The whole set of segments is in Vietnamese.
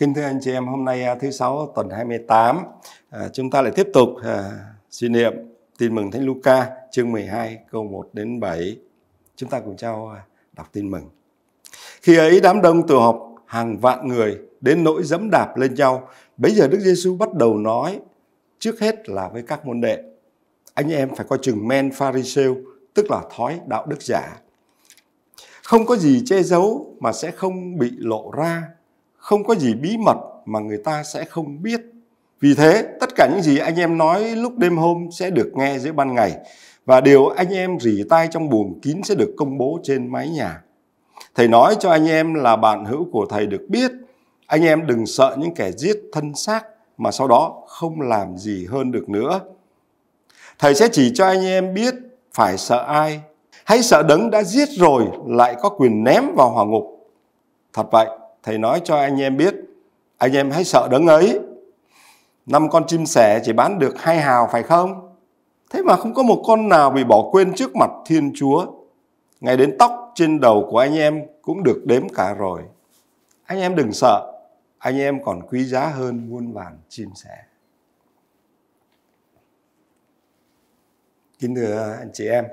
Kính thưa anh chị em, hôm nay à, thứ sáu tuần 28, à, chúng ta lại tiếp tục à, suy niệm Tin mừng Thánh Luca chương 12 câu 1 đến 7. Chúng ta cùng nhau à, đọc tin mừng. Khi ấy đám đông tụ họp hàng vạn người đến nỗi dẫm đạp lên nhau. bây giờ Đức Giêsu bắt đầu nói trước hết là với các môn đệ. Anh em phải coi chừng men pharisêu, tức là thói đạo đức giả. Không có gì che giấu mà sẽ không bị lộ ra không có gì bí mật mà người ta sẽ không biết. Vì thế, tất cả những gì anh em nói lúc đêm hôm sẽ được nghe giữa ban ngày và điều anh em rỉ tai trong buồng kín sẽ được công bố trên mái nhà. Thầy nói cho anh em là bạn hữu của thầy được biết, anh em đừng sợ những kẻ giết thân xác mà sau đó không làm gì hơn được nữa. Thầy sẽ chỉ cho anh em biết phải sợ ai. hay sợ đấng đã giết rồi lại có quyền ném vào hỏa ngục. Thật vậy, thầy nói cho anh em biết anh em hãy sợ đấng ấy năm con chim sẻ chỉ bán được hai hào phải không thế mà không có một con nào bị bỏ quên trước mặt thiên chúa ngay đến tóc trên đầu của anh em cũng được đếm cả rồi anh em đừng sợ anh em còn quý giá hơn muôn vàn chim sẻ kính thưa anh chị em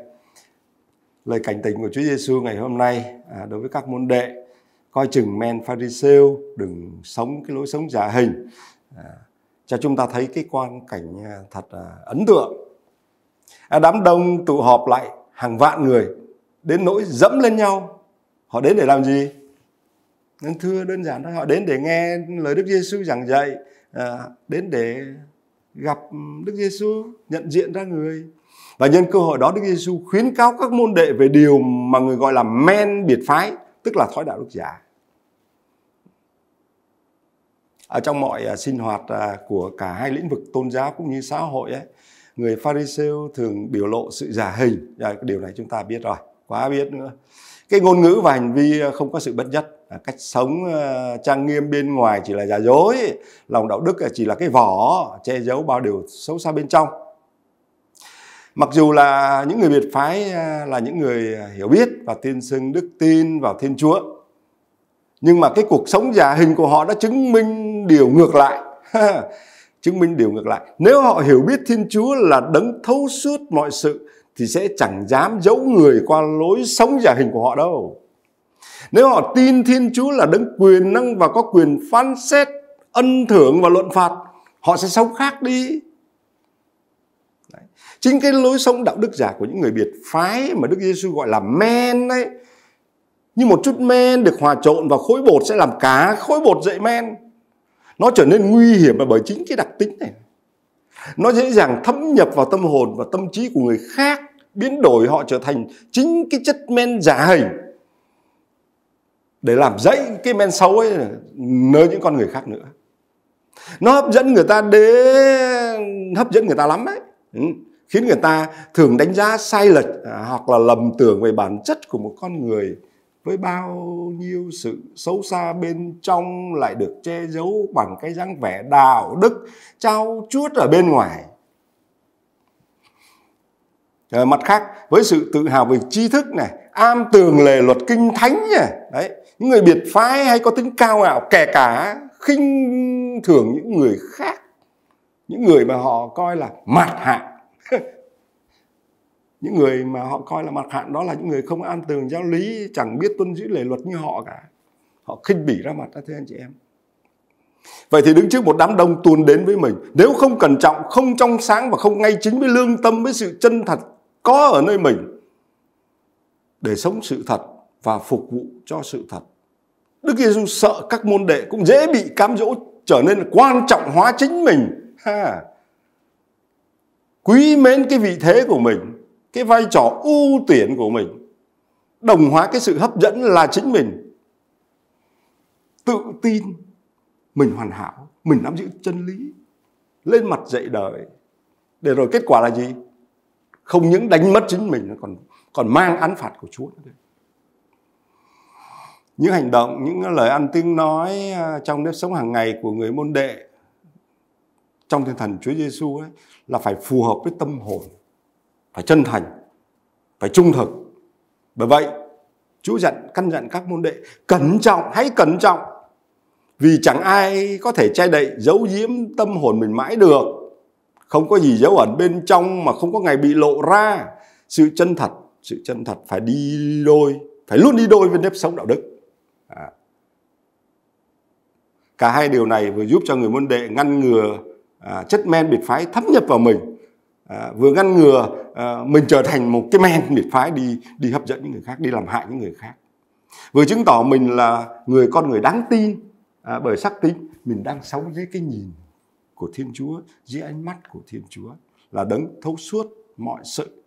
lời cảnh tỉnh của Chúa Giêsu ngày hôm nay à, đối với các môn đệ coi chừng men pharisêu đừng sống cái lối sống giả hình à, cho chúng ta thấy cái quan cảnh à, thật à, ấn tượng à, đám đông tụ họp lại hàng vạn người đến nỗi dẫm lên nhau họ đến để làm gì nên vâng, thưa đơn giản là họ đến để nghe lời Đức Giêsu giảng dạy à, đến để gặp Đức Giêsu nhận diện ra người và nhân cơ hội đó Đức Giêsu khuyến cáo các môn đệ về điều mà người gọi là men biệt phái tức là thói đạo đức giả ở trong mọi à, sinh hoạt à, của cả hai lĩnh vực tôn giáo cũng như xã hội ấy, người Pharisêu thường biểu lộ sự giả hình điều này chúng ta biết rồi quá biết nữa cái ngôn ngữ và hành vi à, không có sự bất nhất cách sống trang nghiêm bên ngoài chỉ là giả dối lòng đạo đức chỉ là cái vỏ che giấu bao điều xấu xa bên trong mặc dù là những người biệt phái à, là những người à, hiểu biết và tin xưng đức tin vào thiên chúa nhưng mà cái cuộc sống giả hình của họ đã chứng minh điều ngược lại chứng minh điều ngược lại nếu họ hiểu biết thiên chúa là đấng thấu suốt mọi sự thì sẽ chẳng dám giấu người qua lối sống giả hình của họ đâu nếu họ tin thiên chúa là đấng quyền năng và có quyền phán xét ân thưởng và luận phạt họ sẽ sống khác đi Đấy. Chính cái lối sống đạo đức giả của những người biệt phái mà Đức Giêsu gọi là men ấy Như một chút men được hòa trộn vào khối bột sẽ làm cá khối bột dậy men. Nó trở nên nguy hiểm bởi chính cái đặc tính này. Nó dễ dàng thấm nhập vào tâm hồn và tâm trí của người khác, biến đổi họ trở thành chính cái chất men giả hình để làm dậy cái men xấu ấy nơi những con người khác nữa. Nó hấp dẫn người ta đến hấp dẫn người ta lắm đấy Ừ. khiến người ta thường đánh giá sai lệch à, hoặc là lầm tưởng về bản chất của một con người với bao nhiêu sự xấu xa bên trong lại được che giấu bằng cái dáng vẻ đạo đức trao chuốt ở bên ngoài ờ, mặt khác với sự tự hào về tri thức này am tường lề luật kinh thánh này đấy những người biệt phái hay có tính cao ngạo kẻ cả khinh thường những người khác những người mà họ coi là mặt hạng những người mà họ coi là mặt hạng đó là những người không an tường giáo lý chẳng biết tuân giữ lề luật như họ cả họ khinh bỉ ra mặt đó thưa anh chị em vậy thì đứng trước một đám đông tuôn đến với mình nếu không cẩn trọng không trong sáng và không ngay chính với lương tâm với sự chân thật có ở nơi mình để sống sự thật và phục vụ cho sự thật đức giêsu sợ các môn đệ cũng dễ bị cám dỗ trở nên quan trọng hóa chính mình tha quý mến cái vị thế của mình cái vai trò ưu tuyển của mình đồng hóa cái sự hấp dẫn là chính mình tự tin mình hoàn hảo mình nắm giữ chân lý lên mặt dạy đời để rồi kết quả là gì không những đánh mất chính mình còn còn mang án phạt của Chúa những hành động những lời ăn tiếng nói à, trong nếp sống hàng ngày của người môn đệ trong thiên thần Chúa Giêsu ấy là phải phù hợp với tâm hồn, phải chân thành, phải trung thực. Bởi vậy, Chúa dặn căn dặn các môn đệ cẩn trọng, hãy cẩn trọng. Vì chẳng ai có thể che đậy giấu giếm tâm hồn mình mãi được. Không có gì giấu ẩn bên trong mà không có ngày bị lộ ra. Sự chân thật, sự chân thật phải đi đôi, phải luôn đi đôi với nếp sống đạo đức. À. Cả hai điều này vừa giúp cho người môn đệ ngăn ngừa À, chất men biệt phái thấm nhập vào mình à, vừa ngăn ngừa à, mình trở thành một cái men biệt phái đi đi hấp dẫn những người khác đi làm hại những người khác vừa chứng tỏ mình là người con người đáng tin bởi sắc tính mình đang sống dưới cái nhìn của thiên chúa dưới ánh mắt của thiên chúa là đấng thấu suốt mọi sự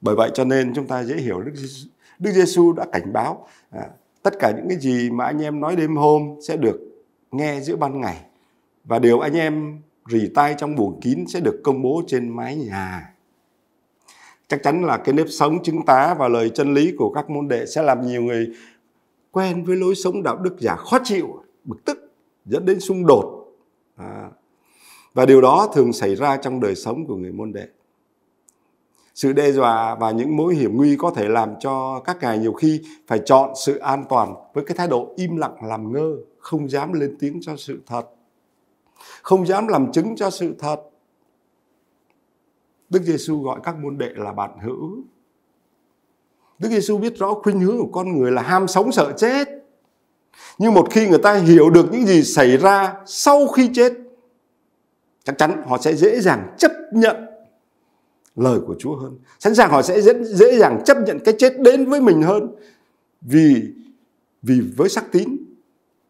bởi vậy cho nên chúng ta dễ hiểu đức giêsu đức giêsu đã cảnh báo tất cả những cái gì mà anh em nói đêm hôm sẽ được nghe giữa ban ngày và điều anh em rỉ tay trong buồng kín sẽ được công bố trên mái nhà. Chắc chắn là cái nếp sống chứng tá và lời chân lý của các môn đệ sẽ làm nhiều người quen với lối sống đạo đức giả khó chịu, bực tức, dẫn đến xung đột. À. Và điều đó thường xảy ra trong đời sống của người môn đệ. Sự đe dọa và những mối hiểm nguy có thể làm cho các ngài nhiều khi phải chọn sự an toàn với cái thái độ im lặng làm ngơ, không dám lên tiếng cho sự thật không dám làm chứng cho sự thật. Đức Giêsu gọi các môn đệ là bạn hữu. Đức Giêsu biết rõ khuynh hướng của con người là ham sống sợ chết. Nhưng một khi người ta hiểu được những gì xảy ra sau khi chết, chắc chắn họ sẽ dễ dàng chấp nhận lời của Chúa hơn. Sẵn sàng họ sẽ dễ, dễ dàng chấp nhận cái chết đến với mình hơn. Vì vì với sắc tín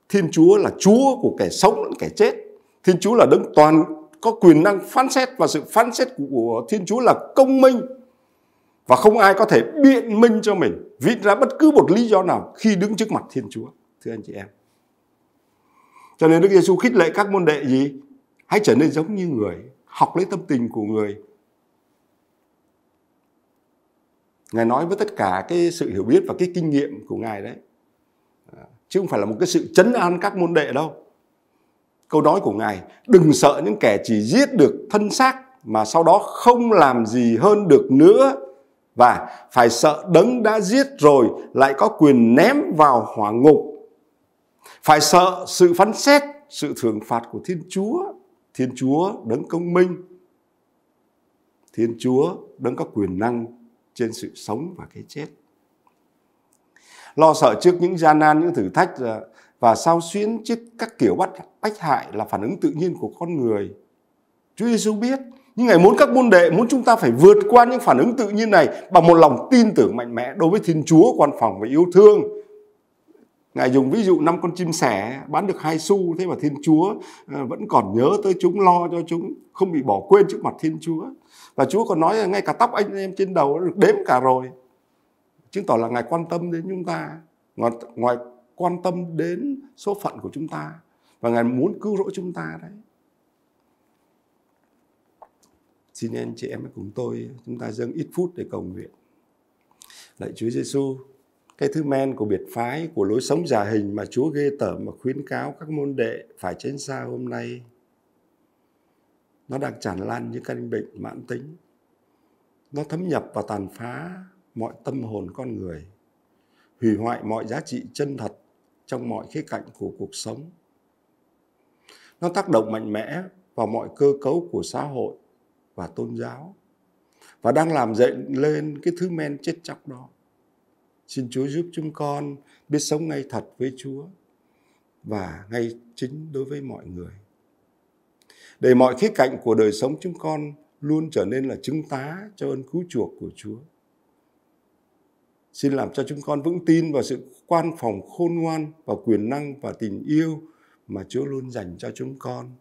Thiên Chúa là Chúa của kẻ sống lẫn kẻ chết Thiên Chúa là đấng toàn có quyền năng phán xét và sự phán xét của Thiên Chúa là công minh và không ai có thể biện minh cho mình viết ra bất cứ một lý do nào khi đứng trước mặt Thiên Chúa thưa anh chị em cho nên Đức Giêsu khích lệ các môn đệ gì hãy trở nên giống như người học lấy tâm tình của người Ngài nói với tất cả cái sự hiểu biết và cái kinh nghiệm của Ngài đấy à, Chứ không phải là một cái sự chấn an các môn đệ đâu câu nói của Ngài, đừng sợ những kẻ chỉ giết được thân xác mà sau đó không làm gì hơn được nữa và phải sợ đấng đã giết rồi lại có quyền ném vào hỏa ngục. Phải sợ sự phán xét, sự thưởng phạt của Thiên Chúa, Thiên Chúa đấng công minh. Thiên Chúa đấng có quyền năng trên sự sống và cái chết. Lo sợ trước những gian nan, những thử thách à, và sao xuyến chết các kiểu bắt bách hại là phản ứng tự nhiên của con người. Chúa Giêsu biết, nhưng Ngài muốn các môn đệ, muốn chúng ta phải vượt qua những phản ứng tự nhiên này bằng một lòng tin tưởng mạnh mẽ đối với Thiên Chúa, quan phòng và yêu thương. Ngài dùng ví dụ năm con chim sẻ bán được hai xu thế mà Thiên Chúa ờ, vẫn còn nhớ tới chúng lo cho chúng không bị bỏ quên trước mặt Thiên Chúa. Và Chúa còn nói là ngay cả tóc anh em trên đầu được đếm cả rồi. Chứng tỏ là Ngài quan tâm đến chúng ta. Ngoài, ngoài quan tâm đến số phận của chúng ta và ngài muốn cứu rỗi chúng ta đấy xin anh chị em cùng tôi chúng ta dâng ít phút để cầu nguyện lạy Chúa Giêsu cái thứ men của biệt phái của lối sống giả hình mà Chúa ghê tởm mà khuyến cáo các môn đệ phải tránh xa hôm nay nó đang tràn lan những căn bệnh mãn tính nó thấm nhập và tàn phá mọi tâm hồn con người hủy hoại mọi giá trị chân thật trong mọi khía cạnh của cuộc sống. Nó tác động mạnh mẽ vào mọi cơ cấu của xã hội và tôn giáo và đang làm dậy lên cái thứ men chết chóc đó. Xin Chúa giúp chúng con biết sống ngay thật với Chúa và ngay chính đối với mọi người. Để mọi khía cạnh của đời sống chúng con luôn trở nên là chứng tá cho ơn cứu chuộc của Chúa. Xin làm cho chúng con vững tin vào sự quan phòng khôn ngoan và quyền năng và tình yêu mà Chúa luôn dành cho chúng con.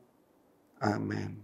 Amen.